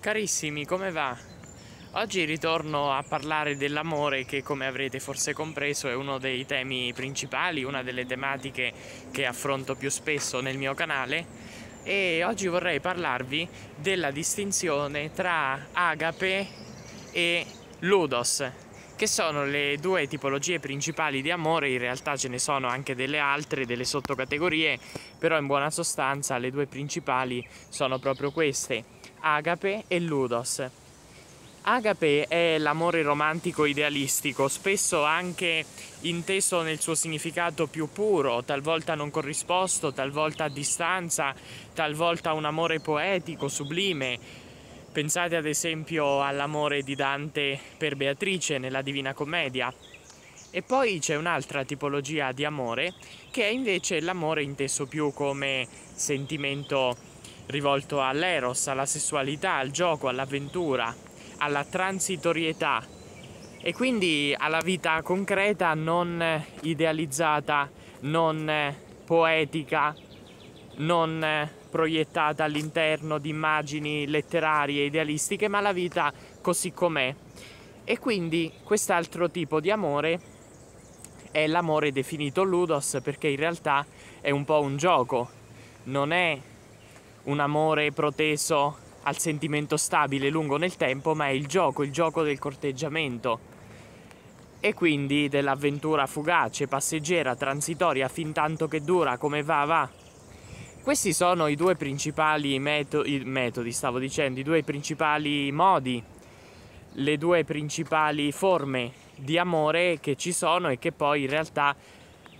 Carissimi, come va? Oggi ritorno a parlare dell'amore che come avrete forse compreso è uno dei temi principali, una delle tematiche che affronto più spesso nel mio canale e oggi vorrei parlarvi della distinzione tra agape e ludos, che sono le due tipologie principali di amore, in realtà ce ne sono anche delle altre, delle sottocategorie, però in buona sostanza le due principali sono proprio queste. Agape e Ludos. Agape è l'amore romantico idealistico, spesso anche inteso nel suo significato più puro, talvolta non corrisposto, talvolta a distanza, talvolta un amore poetico, sublime. Pensate ad esempio all'amore di Dante per Beatrice nella Divina Commedia. E poi c'è un'altra tipologia di amore che è invece l'amore inteso più come sentimento rivolto all'eros, alla sessualità, al gioco, all'avventura, alla transitorietà e quindi alla vita concreta non idealizzata, non poetica, non proiettata all'interno di immagini letterarie idealistiche, ma la vita così com'è. E quindi quest'altro tipo di amore è l'amore definito ludos perché in realtà è un po' un gioco, non è un amore proteso al sentimento stabile lungo nel tempo, ma è il gioco, il gioco del corteggiamento e quindi dell'avventura fugace, passeggera, transitoria, fin tanto che dura, come va, va. Questi sono i due principali meto- metodi, stavo dicendo, i due principali modi, le due principali forme di amore che ci sono e che poi in realtà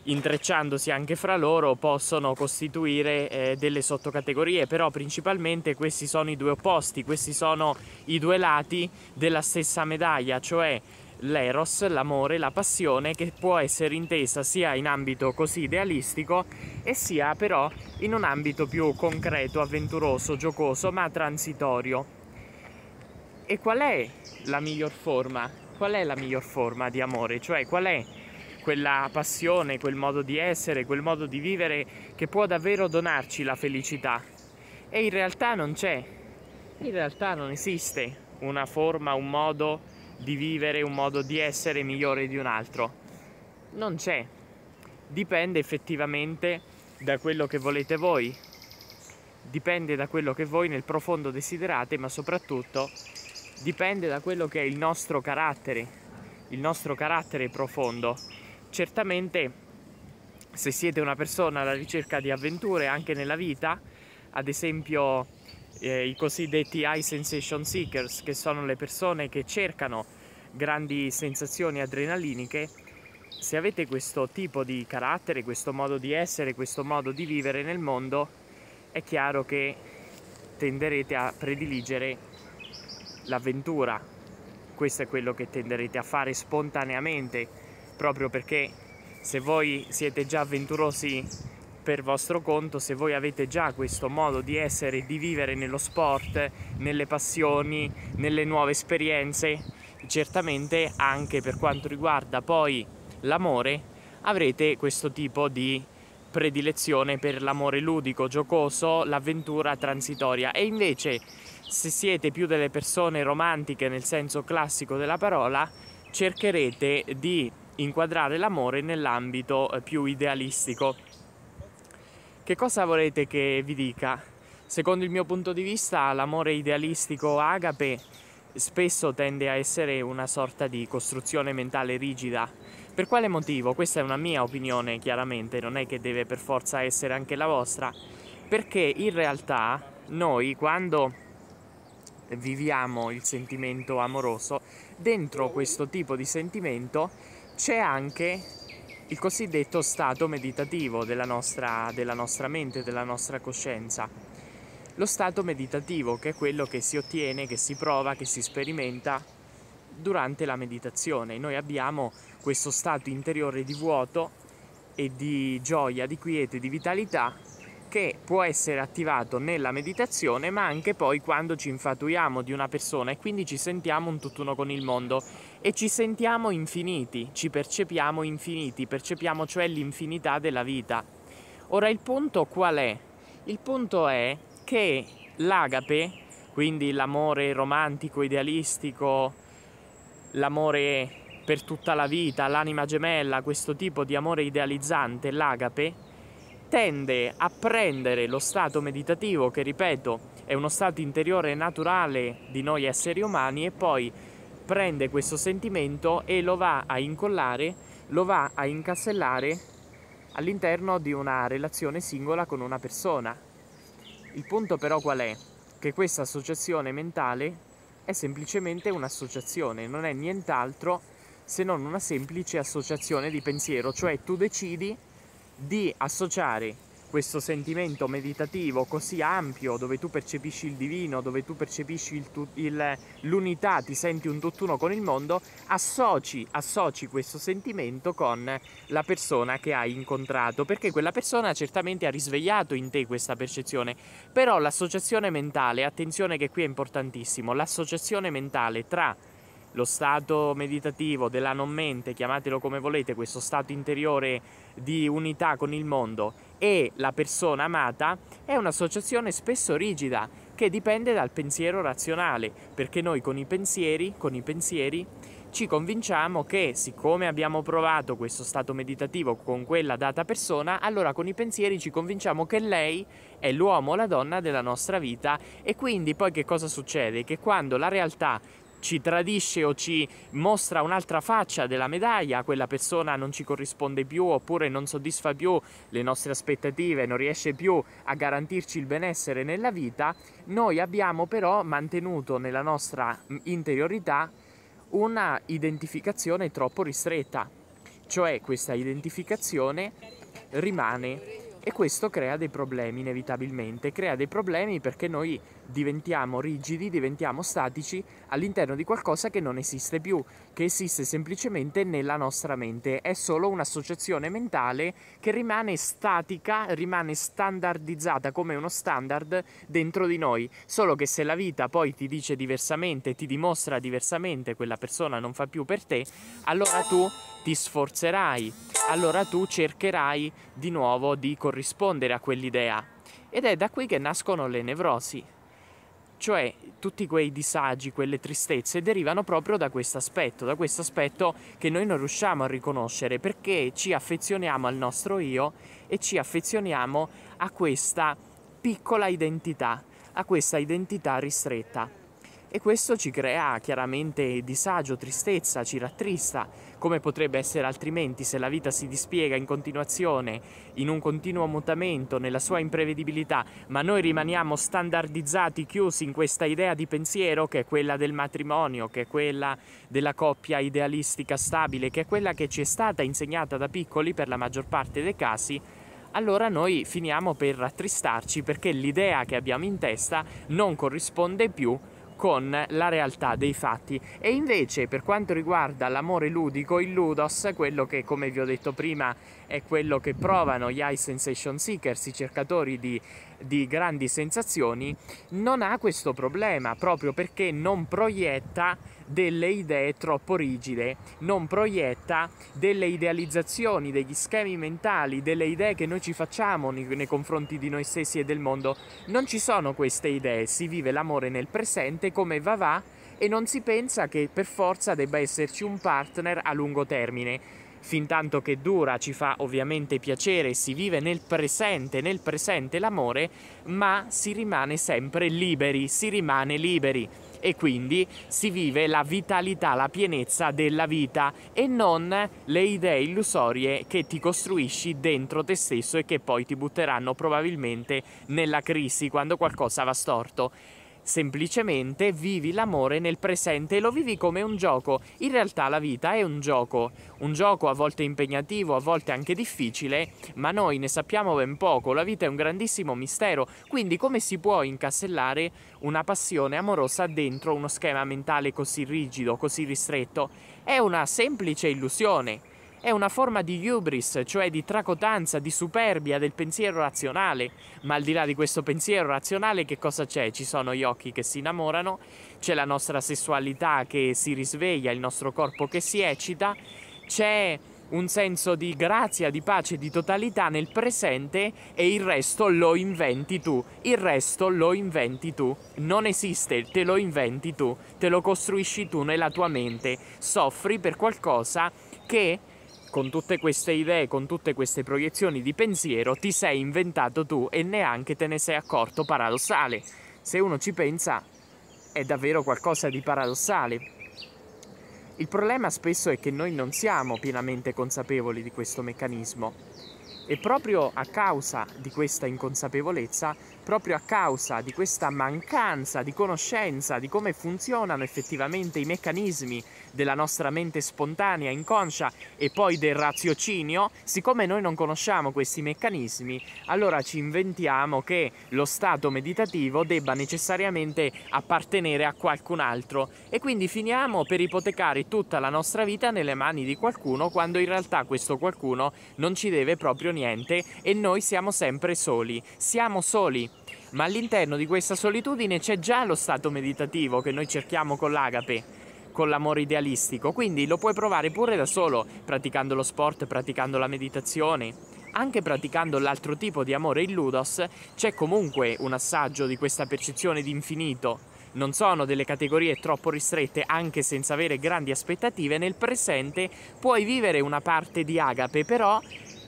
intrecciandosi anche fra loro possono costituire eh, delle sottocategorie, però principalmente questi sono i due opposti, questi sono i due lati della stessa medaglia, cioè l'eros, l'amore, la passione che può essere intesa sia in ambito così idealistico e sia però in un ambito più concreto, avventuroso, giocoso, ma transitorio. E qual è la miglior forma? Qual è la miglior forma di amore? Cioè qual è quella passione, quel modo di essere, quel modo di vivere che può davvero donarci la felicità. E in realtà non c'è, in realtà non esiste una forma, un modo di vivere, un modo di essere migliore di un altro. Non c'è. Dipende effettivamente da quello che volete voi, dipende da quello che voi nel profondo desiderate, ma soprattutto dipende da quello che è il nostro carattere, il nostro carattere profondo, certamente se siete una persona alla ricerca di avventure anche nella vita, ad esempio eh, i cosiddetti high sensation seekers, che sono le persone che cercano grandi sensazioni adrenaliniche, se avete questo tipo di carattere, questo modo di essere, questo modo di vivere nel mondo, è chiaro che tenderete a prediligere l'avventura. Questo è quello che tenderete a fare spontaneamente proprio perché se voi siete già avventurosi per vostro conto, se voi avete già questo modo di essere, di vivere nello sport, nelle passioni, nelle nuove esperienze, certamente anche per quanto riguarda poi l'amore, avrete questo tipo di predilezione per l'amore ludico, giocoso, l'avventura transitoria e invece se siete più delle persone romantiche nel senso classico della parola cercherete di inquadrare l'amore nell'ambito eh, più idealistico. Che cosa volete che vi dica? Secondo il mio punto di vista, l'amore idealistico agape spesso tende a essere una sorta di costruzione mentale rigida. Per quale motivo? Questa è una mia opinione, chiaramente, non è che deve per forza essere anche la vostra, perché in realtà noi quando viviamo il sentimento amoroso, dentro questo tipo di sentimento c'è anche il cosiddetto stato meditativo della nostra, della nostra mente, della nostra coscienza. Lo stato meditativo che è quello che si ottiene, che si prova, che si sperimenta durante la meditazione. Noi abbiamo questo stato interiore di vuoto e di gioia, di quiete, di vitalità che può essere attivato nella meditazione ma anche poi quando ci infatuiamo di una persona e quindi ci sentiamo un tutt'uno con il mondo e ci sentiamo infiniti, ci percepiamo infiniti, percepiamo cioè l'infinità della vita. Ora il punto qual è? Il punto è che l'agape, quindi l'amore romantico, idealistico, l'amore per tutta la vita, l'anima gemella, questo tipo di amore idealizzante, l'agape, tende a prendere lo stato meditativo, che ripeto è uno stato interiore naturale di noi esseri umani, e poi prende questo sentimento e lo va a incollare, lo va a incassellare all'interno di una relazione singola con una persona. Il punto però qual è? Che questa associazione mentale è semplicemente un'associazione, non è nient'altro se non una semplice associazione di pensiero, cioè tu decidi di associare questo sentimento meditativo così ampio dove tu percepisci il divino, dove tu percepisci tu, il, l'unità, ti senti un tutt'uno con il mondo, associ, associ questo sentimento con la persona che hai incontrato, perché quella persona certamente ha risvegliato in te questa percezione, però l'associazione mentale, attenzione che qui è importantissimo, l'associazione mentale tra lo stato meditativo della non mente, chiamatelo come volete, questo stato interiore di unità con il mondo e la persona amata è un'associazione spesso rigida che dipende dal pensiero razionale, perché noi con i pensieri, con i pensieri ci convinciamo che siccome abbiamo provato questo stato meditativo con quella data persona, allora con i pensieri ci convinciamo che lei è l'uomo o la donna della nostra vita e quindi poi che cosa succede? Che quando la realtà ci tradisce o ci mostra un'altra faccia della medaglia, quella persona non ci corrisponde più oppure non soddisfa più le nostre aspettative, non riesce più a garantirci il benessere nella vita, noi abbiamo però mantenuto nella nostra mm, interiorità una identificazione troppo ristretta, cioè questa identificazione rimane e questo crea dei problemi inevitabilmente, crea dei problemi perché noi diventiamo rigidi, diventiamo statici all'interno di qualcosa che non esiste più, che esiste semplicemente nella nostra mente, è solo un'associazione mentale che rimane statica, rimane standardizzata come uno standard dentro di noi, solo che se la vita poi ti dice diversamente, ti dimostra diversamente quella persona non fa più per te, allora tu ti sforzerai, allora tu cercherai di nuovo di corrispondere a quell'idea. Ed è da qui che nascono le nevrosi cioè tutti quei disagi, quelle tristezze derivano proprio da questo aspetto, da questo aspetto che noi non riusciamo a riconoscere perché ci affezioniamo al nostro io e ci affezioniamo a questa piccola identità, a questa identità ristretta e questo ci crea chiaramente disagio, tristezza, ci rattrista, come potrebbe essere altrimenti se la vita si dispiega in continuazione, in un continuo mutamento, nella sua imprevedibilità, ma noi rimaniamo standardizzati, chiusi in questa idea di pensiero che è quella del matrimonio, che è quella della coppia idealistica stabile, che è quella che ci è stata insegnata da piccoli per la maggior parte dei casi, allora noi finiamo per rattristarci perché l'idea che abbiamo in testa non corrisponde più con la realtà dei fatti. E invece per quanto riguarda l'amore ludico, il ludos, quello che come vi ho detto prima è quello che provano gli high sensation seekers, i cercatori di, di grandi sensazioni, non ha questo problema proprio perché non proietta delle idee troppo rigide, non proietta delle idealizzazioni, degli schemi mentali, delle idee che noi ci facciamo nei confronti di noi stessi e del mondo. Non ci sono queste idee, si vive l'amore nel presente come va va e non si pensa che per forza debba esserci un partner a lungo termine fin tanto che dura ci fa ovviamente piacere, si vive nel presente, nel presente l'amore, ma si rimane sempre liberi, si rimane liberi e quindi si vive la vitalità, la pienezza della vita e non le idee illusorie che ti costruisci dentro te stesso e che poi ti butteranno probabilmente nella crisi quando qualcosa va storto. Semplicemente vivi l'amore nel presente e lo vivi come un gioco. In realtà la vita è un gioco, un gioco a volte impegnativo, a volte anche difficile, ma noi ne sappiamo ben poco, la vita è un grandissimo mistero, quindi come si può incassellare una passione amorosa dentro uno schema mentale così rigido, così ristretto? È una semplice illusione. È una forma di hubris, cioè di tracotanza, di superbia del pensiero razionale. Ma al di là di questo pensiero razionale che cosa c'è? Ci sono gli occhi che si innamorano, c'è la nostra sessualità che si risveglia, il nostro corpo che si eccita, c'è un senso di grazia, di pace, di totalità nel presente e il resto lo inventi tu. Il resto lo inventi tu. Non esiste, te lo inventi tu, te lo costruisci tu nella tua mente. Soffri per qualcosa che con tutte queste idee, con tutte queste proiezioni di pensiero, ti sei inventato tu e neanche te ne sei accorto paradossale. Se uno ci pensa, è davvero qualcosa di paradossale. Il problema spesso è che noi non siamo pienamente consapevoli di questo meccanismo e proprio a causa di questa inconsapevolezza proprio a causa di questa mancanza di conoscenza di come funzionano effettivamente i meccanismi della nostra mente spontanea, inconscia e poi del raziocinio, siccome noi non conosciamo questi meccanismi, allora ci inventiamo che lo stato meditativo debba necessariamente appartenere a qualcun altro e quindi finiamo per ipotecare tutta la nostra vita nelle mani di qualcuno quando in realtà questo qualcuno non ci deve proprio niente e noi siamo sempre soli, siamo soli ma all'interno di questa solitudine c'è già lo stato meditativo che noi cerchiamo con l'agape con l'amore idealistico, quindi lo puoi provare pure da solo, praticando lo sport, praticando la meditazione. Anche praticando l'altro tipo di amore, il ludos, c'è comunque un assaggio di questa percezione di infinito. Non sono delle categorie troppo ristrette, anche senza avere grandi aspettative, nel presente puoi vivere una parte di agape, però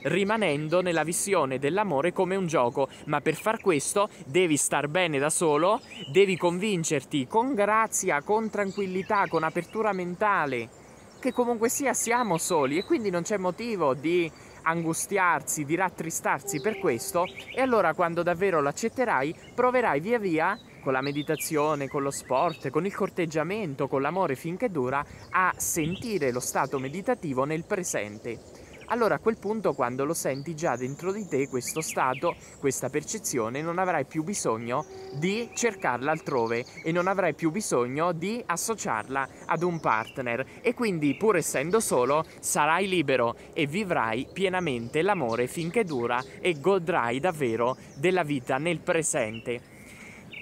rimanendo nella visione dell'amore come un gioco, ma per far questo devi star bene da solo, devi convincerti con grazia, con tranquillità, con apertura mentale che comunque sia siamo soli e quindi non c'è motivo di angustiarsi, di rattristarsi per questo e allora quando davvero lo accetterai proverai via via con la meditazione, con lo sport, con il corteggiamento, con l'amore finché dura, a sentire lo stato meditativo nel presente allora a quel punto quando lo senti già dentro di te questo stato, questa percezione, non avrai più bisogno di cercarla altrove e non avrai più bisogno di associarla ad un partner e quindi pur essendo solo sarai libero e vivrai pienamente l'amore finché dura e godrai davvero della vita nel presente.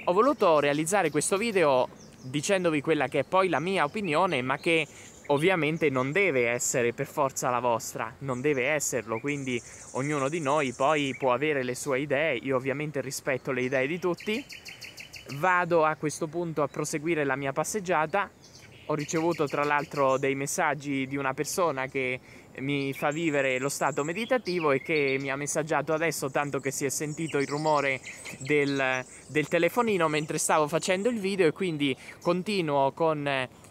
Ho voluto realizzare questo video dicendovi quella che è poi la mia opinione, ma che ovviamente non deve essere per forza la vostra, non deve esserlo, quindi ognuno di noi poi può avere le sue idee, io ovviamente rispetto le idee di tutti, vado a questo punto a proseguire la mia passeggiata, ho ricevuto tra l'altro dei messaggi di una persona che mi fa vivere lo stato meditativo e che mi ha messaggiato adesso tanto che si è sentito il rumore del, del telefonino mentre stavo facendo il video e quindi continuo con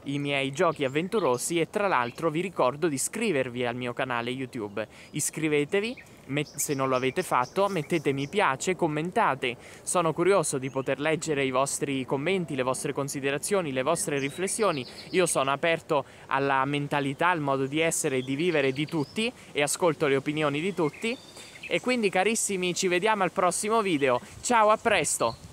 i miei giochi avventurosi e tra l'altro vi ricordo di iscrivervi al mio canale YouTube. Iscrivetevi se non lo avete fatto mettete mi piace, commentate, sono curioso di poter leggere i vostri commenti, le vostre considerazioni, le vostre riflessioni, io sono aperto alla mentalità, al modo di essere e di vivere di tutti e ascolto le opinioni di tutti e quindi carissimi ci vediamo al prossimo video, ciao a presto!